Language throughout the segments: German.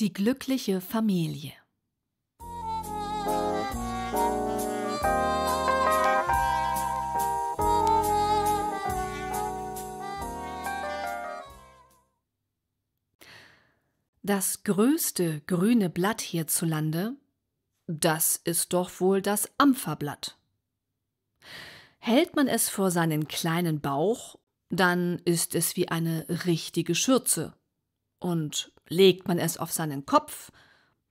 Die glückliche Familie. Das größte grüne Blatt hierzulande, das ist doch wohl das Ampferblatt. Hält man es vor seinen kleinen Bauch, dann ist es wie eine richtige Schürze und legt man es auf seinen Kopf,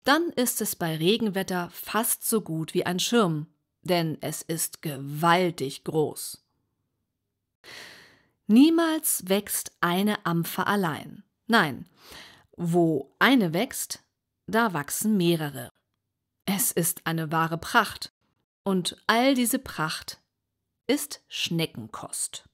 dann ist es bei Regenwetter fast so gut wie ein Schirm, denn es ist gewaltig groß. Niemals wächst eine Ampfer allein. Nein, wo eine wächst, da wachsen mehrere. Es ist eine wahre Pracht. Und all diese Pracht ist Schneckenkost.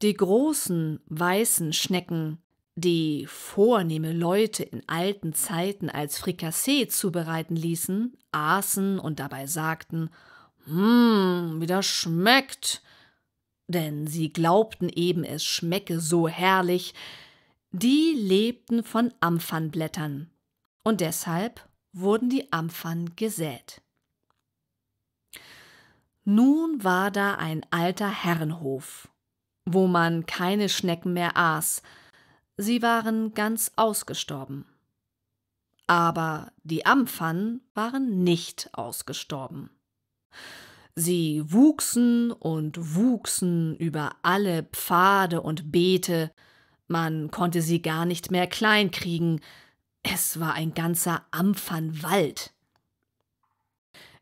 Die großen weißen Schnecken, die vornehme Leute in alten Zeiten als Frikassee zubereiten ließen, aßen und dabei sagten, Mmm, wie das schmeckt. Denn sie glaubten eben, es schmecke so herrlich. Die lebten von Amphanblättern. Und deshalb wurden die Amphan gesät. Nun war da ein alter Herrenhof wo man keine Schnecken mehr aß. Sie waren ganz ausgestorben. Aber die Ampfannen waren nicht ausgestorben. Sie wuchsen und wuchsen über alle Pfade und Beete, man konnte sie gar nicht mehr klein kriegen, es war ein ganzer Ampfernwald.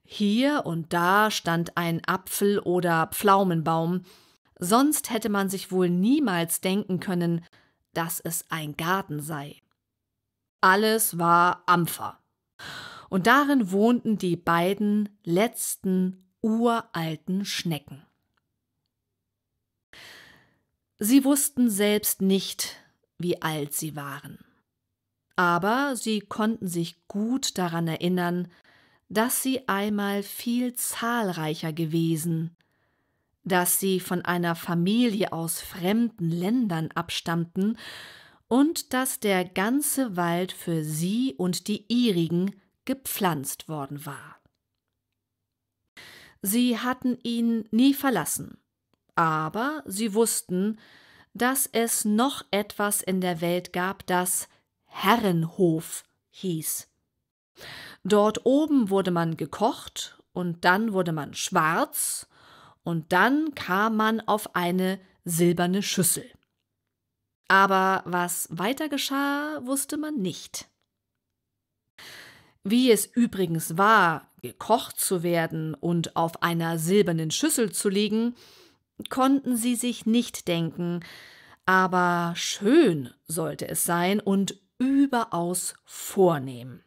Hier und da stand ein Apfel- oder Pflaumenbaum, sonst hätte man sich wohl niemals denken können, dass es ein Garten sei. Alles war Ampfer. Und darin wohnten die beiden letzten uralten Schnecken. Sie wussten selbst nicht, wie alt sie waren. Aber sie konnten sich gut daran erinnern, dass sie einmal viel zahlreicher gewesen dass sie von einer Familie aus fremden Ländern abstammten und dass der ganze Wald für sie und die ihrigen gepflanzt worden war. Sie hatten ihn nie verlassen, aber sie wussten, dass es noch etwas in der Welt gab, das Herrenhof hieß. Dort oben wurde man gekocht und dann wurde man schwarz und dann kam man auf eine silberne Schüssel. Aber was weiter geschah, wusste man nicht. Wie es übrigens war, gekocht zu werden und auf einer silbernen Schüssel zu liegen, konnten sie sich nicht denken, aber schön sollte es sein und überaus vornehm.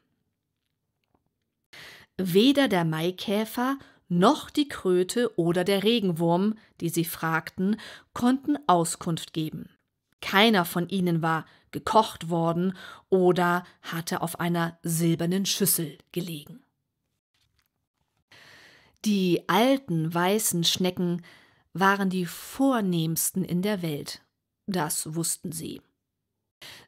Weder der Maikäfer noch die Kröte oder der Regenwurm, die sie fragten, konnten Auskunft geben. Keiner von ihnen war gekocht worden oder hatte auf einer silbernen Schüssel gelegen. Die alten weißen Schnecken waren die vornehmsten in der Welt, das wussten sie.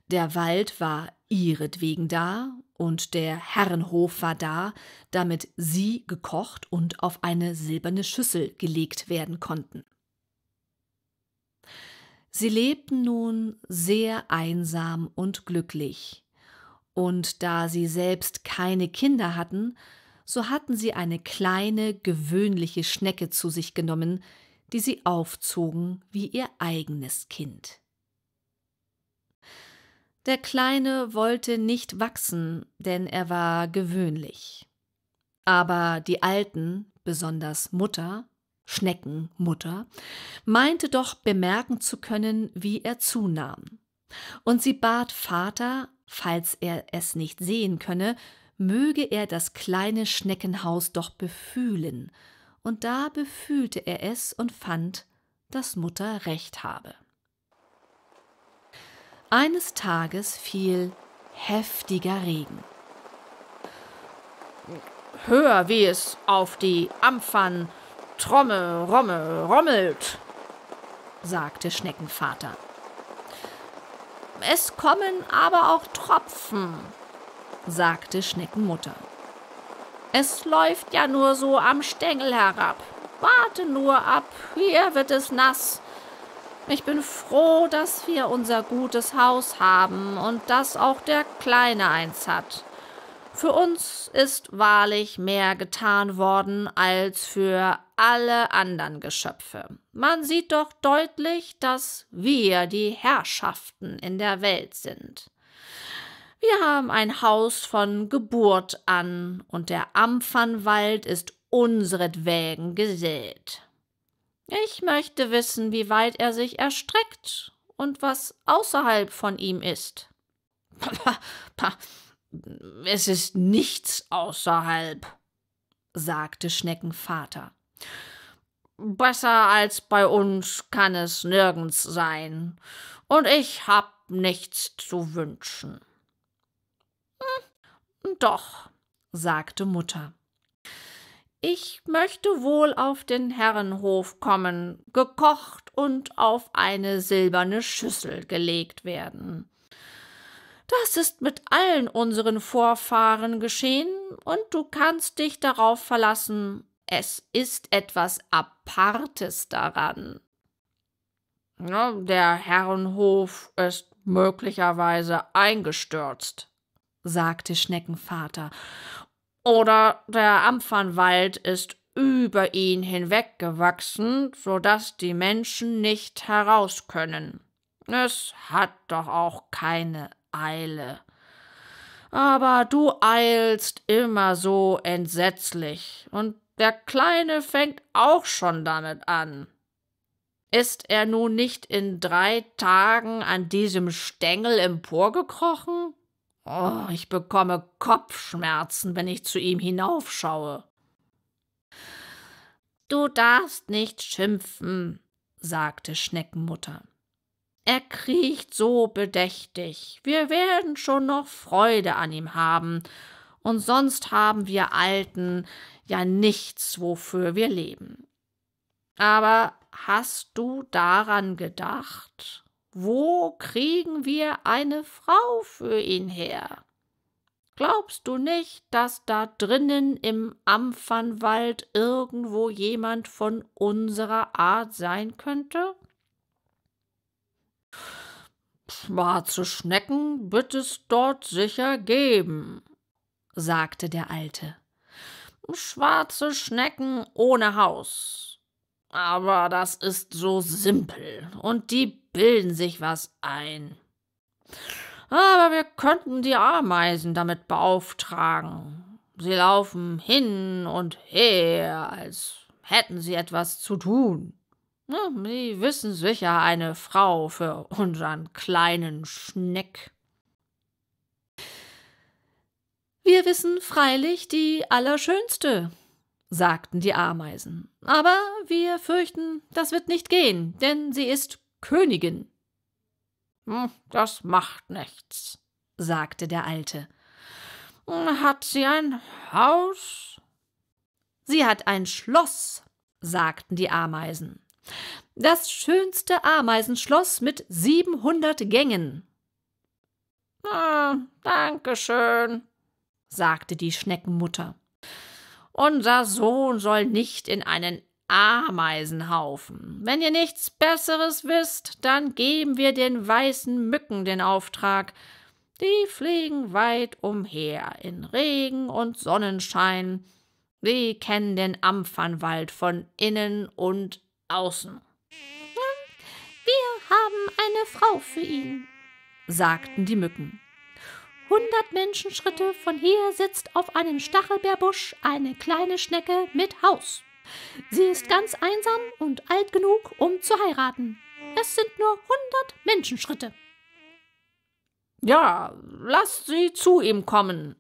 Der Wald war ihretwegen da und der Herrenhof war da, damit sie gekocht und auf eine silberne Schüssel gelegt werden konnten. Sie lebten nun sehr einsam und glücklich, und da sie selbst keine Kinder hatten, so hatten sie eine kleine, gewöhnliche Schnecke zu sich genommen, die sie aufzogen wie ihr eigenes Kind. Der Kleine wollte nicht wachsen, denn er war gewöhnlich. Aber die Alten, besonders Mutter, Schneckenmutter, meinte doch bemerken zu können, wie er zunahm. Und sie bat Vater, falls er es nicht sehen könne, möge er das kleine Schneckenhaus doch befühlen. Und da befühlte er es und fand, dass Mutter recht habe. Eines Tages fiel heftiger Regen. Hör, wie es auf die Ampfern Tromme, Romme, rommelt, sagte Schneckenvater. Es kommen aber auch Tropfen, sagte Schneckenmutter. Es läuft ja nur so am Stängel herab. Warte nur ab, hier wird es nass. Ich bin froh, dass wir unser gutes Haus haben und dass auch der Kleine eins hat. Für uns ist wahrlich mehr getan worden als für alle anderen Geschöpfe. Man sieht doch deutlich, dass wir die Herrschaften in der Welt sind. Wir haben ein Haus von Geburt an und der Ampfernwald ist unsretwägen gesät. Ich möchte wissen, wie weit er sich erstreckt und was außerhalb von ihm ist. Es ist nichts außerhalb, sagte Schneckenvater. Besser als bei uns kann es nirgends sein, und ich hab nichts zu wünschen. Hm, doch, sagte Mutter. Ich möchte wohl auf den Herrenhof kommen, gekocht und auf eine silberne Schüssel gelegt werden. Das ist mit allen unseren Vorfahren geschehen, und du kannst dich darauf verlassen, es ist etwas Apartes daran. der Herrenhof ist möglicherweise eingestürzt, sagte Schneckenvater oder der Ampfernwald ist über ihn hinweggewachsen, so dass die Menschen nicht heraus können. Es hat doch auch keine Eile. Aber du eilst immer so entsetzlich, und der Kleine fängt auch schon damit an. Ist er nun nicht in drei Tagen an diesem Stängel emporgekrochen? Oh, ich bekomme Kopfschmerzen, wenn ich zu ihm hinaufschaue. Du darfst nicht schimpfen, sagte Schneckenmutter. Er kriecht so bedächtig. Wir werden schon noch Freude an ihm haben, und sonst haben wir Alten ja nichts, wofür wir leben. Aber hast du daran gedacht? Wo kriegen wir eine Frau für ihn her? Glaubst du nicht, dass da drinnen im Ampfernwald irgendwo jemand von unserer Art sein könnte? Schwarze Schnecken wird es dort sicher geben, sagte der Alte. Schwarze Schnecken ohne Haus, aber das ist so simpel und die bilden sich was ein. Aber wir könnten die Ameisen damit beauftragen. Sie laufen hin und her, als hätten sie etwas zu tun. Sie wissen sicher eine Frau für unseren kleinen Schneck. Wir wissen freilich die allerschönste, sagten die Ameisen. Aber wir fürchten, das wird nicht gehen, denn sie ist Königin. Hm, das macht nichts, sagte der Alte. Hm, hat sie ein Haus? Sie hat ein Schloss, sagten die Ameisen. Das schönste Ameisenschloss mit siebenhundert Gängen. Ah, schön, sagte die Schneckenmutter. Unser Sohn soll nicht in einen Ameisenhaufen. Wenn ihr nichts Besseres wisst, dann geben wir den weißen Mücken den Auftrag. Die fliegen weit umher in Regen und Sonnenschein. Sie kennen den Ampfernwald von innen und außen. Wir haben eine Frau für ihn, sagten die Mücken hundert Menschenschritte von hier sitzt auf einem Stachelbeerbusch eine kleine Schnecke mit Haus. Sie ist ganz einsam und alt genug, um zu heiraten. Es sind nur hundert Menschenschritte. Ja, lasst sie zu ihm kommen,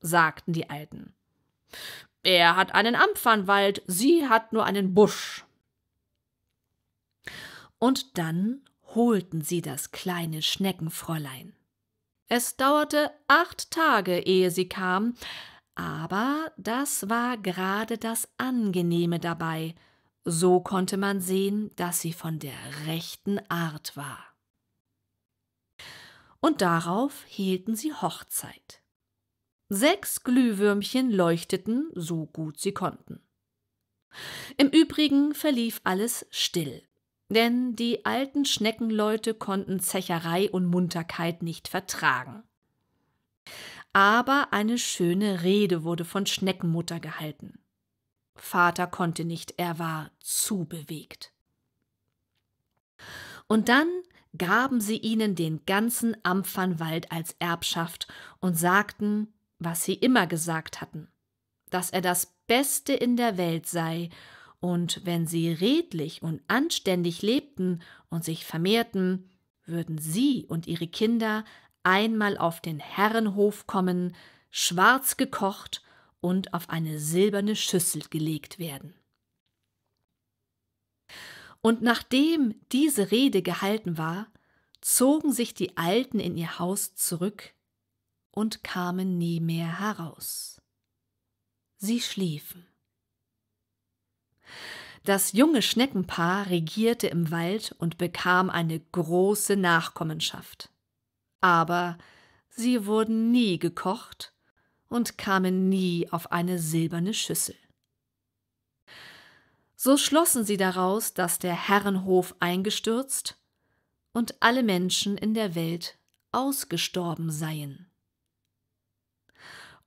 sagten die Alten. Er hat einen Ampfernwald, sie hat nur einen Busch. Und dann holten sie das kleine Schneckenfräulein. Es dauerte acht Tage, ehe sie kam, aber das war gerade das Angenehme dabei. So konnte man sehen, dass sie von der rechten Art war. Und darauf hielten sie Hochzeit. Sechs Glühwürmchen leuchteten, so gut sie konnten. Im Übrigen verlief alles still. Denn die alten Schneckenleute konnten Zecherei und Munterkeit nicht vertragen. Aber eine schöne Rede wurde von Schneckenmutter gehalten. Vater konnte nicht, er war zu bewegt. Und dann gaben sie ihnen den ganzen Ampfernwald als Erbschaft und sagten, was sie immer gesagt hatten, dass er das Beste in der Welt sei und wenn sie redlich und anständig lebten und sich vermehrten, würden sie und ihre Kinder einmal auf den Herrenhof kommen, schwarz gekocht und auf eine silberne Schüssel gelegt werden. Und nachdem diese Rede gehalten war, zogen sich die Alten in ihr Haus zurück und kamen nie mehr heraus. Sie schliefen. Das junge Schneckenpaar regierte im Wald und bekam eine große Nachkommenschaft. Aber sie wurden nie gekocht und kamen nie auf eine silberne Schüssel. So schlossen sie daraus, dass der Herrenhof eingestürzt und alle Menschen in der Welt ausgestorben seien.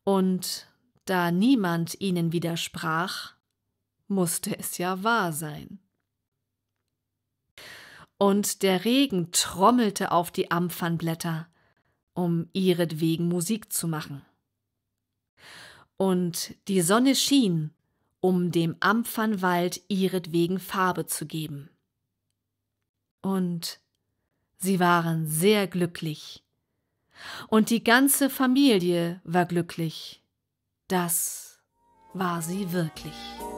Und da niemand ihnen widersprach, musste es ja wahr sein. Und der Regen trommelte auf die Ampfernblätter, um ihretwegen Musik zu machen. Und die Sonne schien, um dem Ampfernwald ihretwegen Farbe zu geben. Und sie waren sehr glücklich. Und die ganze Familie war glücklich. Das war sie wirklich.